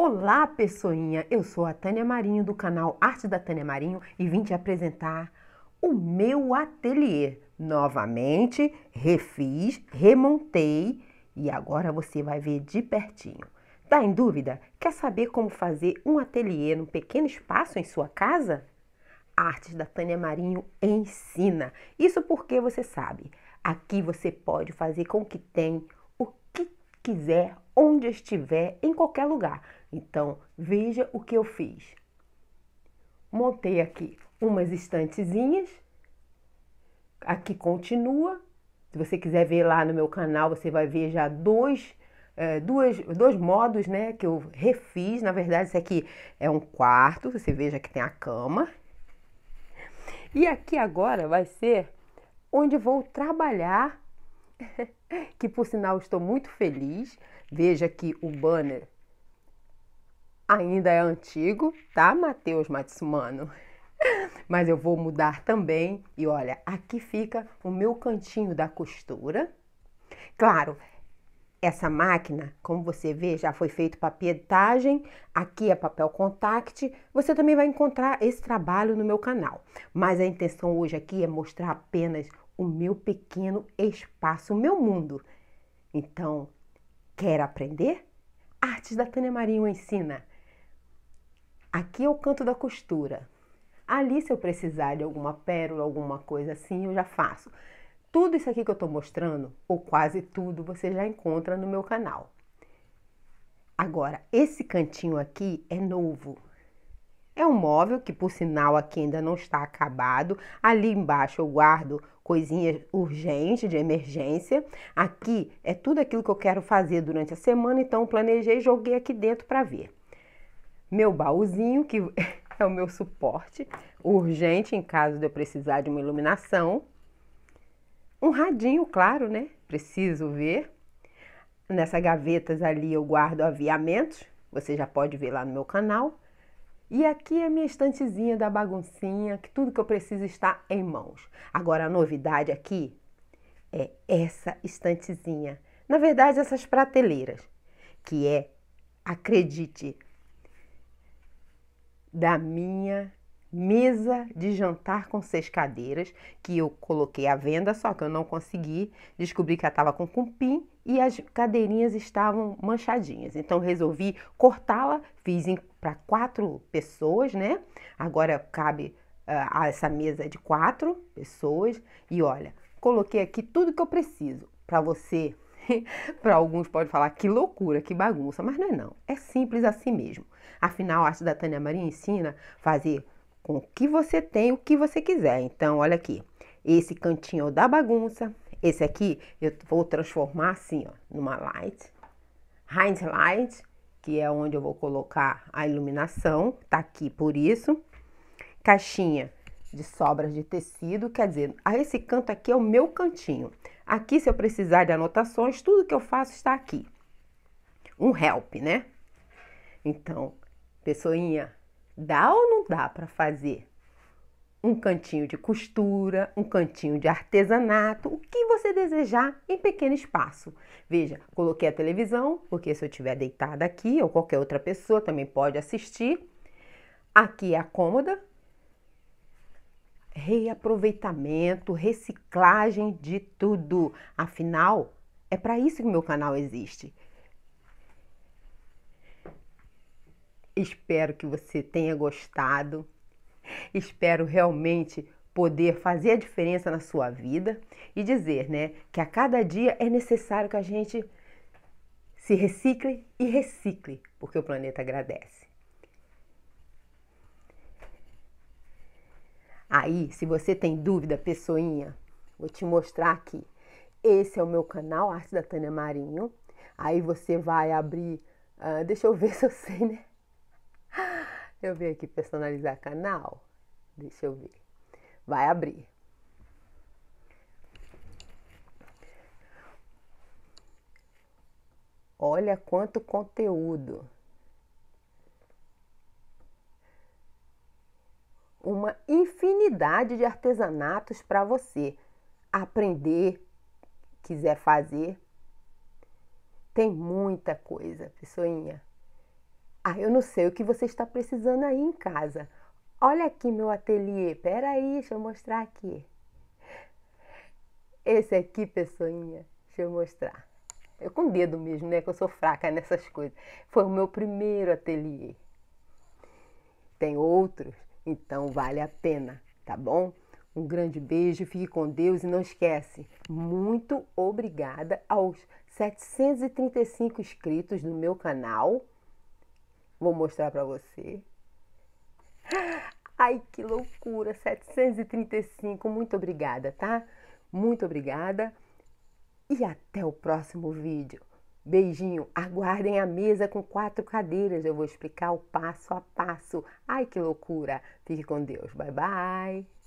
Olá, pessoinha! Eu sou a Tânia Marinho do canal Arte da Tânia Marinho e vim te apresentar o meu ateliê. Novamente, refiz, remontei e agora você vai ver de pertinho. Tá em dúvida? Quer saber como fazer um ateliê num pequeno espaço em sua casa? Artes da Tânia Marinho ensina. Isso porque você sabe, aqui você pode fazer com o que tem, o que quiser, onde estiver, em qualquer lugar então, veja o que eu fiz. Montei aqui umas estantezinhas. Aqui continua. Se você quiser ver lá no meu canal, você vai ver já dois, é, duas, dois modos né, que eu refiz. Na verdade, isso aqui é um quarto. Você veja que tem a cama. E aqui agora vai ser onde vou trabalhar, que por sinal estou muito feliz. Veja aqui o banner ainda é antigo, tá, Matheus Matsumano? Mas eu vou mudar também. E olha, aqui fica o meu cantinho da costura. Claro, essa máquina, como você vê, já foi feito papietagem, aqui é papel contact. Você também vai encontrar esse trabalho no meu canal. Mas a intenção hoje aqui é mostrar apenas o meu pequeno espaço, o meu mundo. Então, quer aprender? Artes da Tânia Marinho ensina. Aqui é o canto da costura. Ali, se eu precisar de alguma pérola, alguma coisa assim, eu já faço. Tudo isso aqui que eu estou mostrando, ou quase tudo, você já encontra no meu canal. Agora, esse cantinho aqui é novo. É um móvel que, por sinal, aqui ainda não está acabado. Ali embaixo eu guardo coisinhas urgentes, de emergência. Aqui é tudo aquilo que eu quero fazer durante a semana, então planejei e joguei aqui dentro para ver meu baúzinho, que é o meu suporte urgente em caso de eu precisar de uma iluminação. Um radinho, claro, né? Preciso ver. Nessas gavetas ali eu guardo aviamentos, você já pode ver lá no meu canal. E aqui é a minha estantezinha da baguncinha, que tudo que eu preciso está em mãos. Agora a novidade aqui é essa estantezinha. Na verdade, essas prateleiras, que é, acredite, da minha mesa de jantar com seis cadeiras, que eu coloquei à venda, só que eu não consegui. Descobri que ela estava com cupim e as cadeirinhas estavam manchadinhas. Então resolvi cortá-la, fiz para quatro pessoas, né? Agora cabe uh, essa mesa de quatro pessoas. E olha, coloquei aqui tudo que eu preciso para você Para alguns pode falar que loucura, que bagunça, mas não é não. É simples assim mesmo. Afinal, a arte da Tânia Maria ensina fazer com o que você tem, o que você quiser. Então, olha aqui. Esse cantinho da bagunça, esse aqui eu vou transformar assim, ó, numa light. Hind light, que é onde eu vou colocar a iluminação, tá aqui por isso. Caixinha de sobras de tecido, quer dizer, esse canto aqui é o meu cantinho. Aqui, se eu precisar de anotações, tudo que eu faço está aqui. Um help, né? Então, pessoinha, dá ou não dá para fazer um cantinho de costura, um cantinho de artesanato, o que você desejar em pequeno espaço. Veja, coloquei a televisão, porque se eu estiver deitada aqui ou qualquer outra pessoa também pode assistir. Aqui é a cômoda, reaproveitamento, reciclagem de tudo. Afinal, é para isso que meu canal existe. Espero que você tenha gostado. Espero realmente poder fazer a diferença na sua vida e dizer, né, que a cada dia é necessário que a gente se recicle e recicle, porque o planeta agradece. Aí, se você tem dúvida, pessoinha, vou te mostrar aqui. Esse é o meu canal, Arte da Tânia Marinho. Aí você vai abrir. Uh, deixa eu ver se eu sei, né? Eu venho aqui personalizar canal. Deixa eu ver. Vai abrir. Olha quanto conteúdo. uma infinidade de artesanatos para você aprender, quiser fazer. Tem muita coisa, pessoinha. Ah, eu não sei o que você está precisando aí em casa. Olha aqui meu ateliê. Pera aí, deixa eu mostrar aqui. Esse aqui, pessoinha, deixa eu mostrar. Eu é com o dedo mesmo, né? Que eu sou fraca nessas coisas. Foi o meu primeiro ateliê. Tem outros então vale a pena, tá bom? Um grande beijo, fique com Deus e não esquece. Muito obrigada aos 735 inscritos no meu canal. Vou mostrar para você. Ai, que loucura! 735. Muito obrigada, tá? Muito obrigada. E até o próximo vídeo. Beijinho, aguardem a mesa com quatro cadeiras. Eu vou explicar o passo a passo. Ai, que loucura! Fique com Deus. Bye, bye.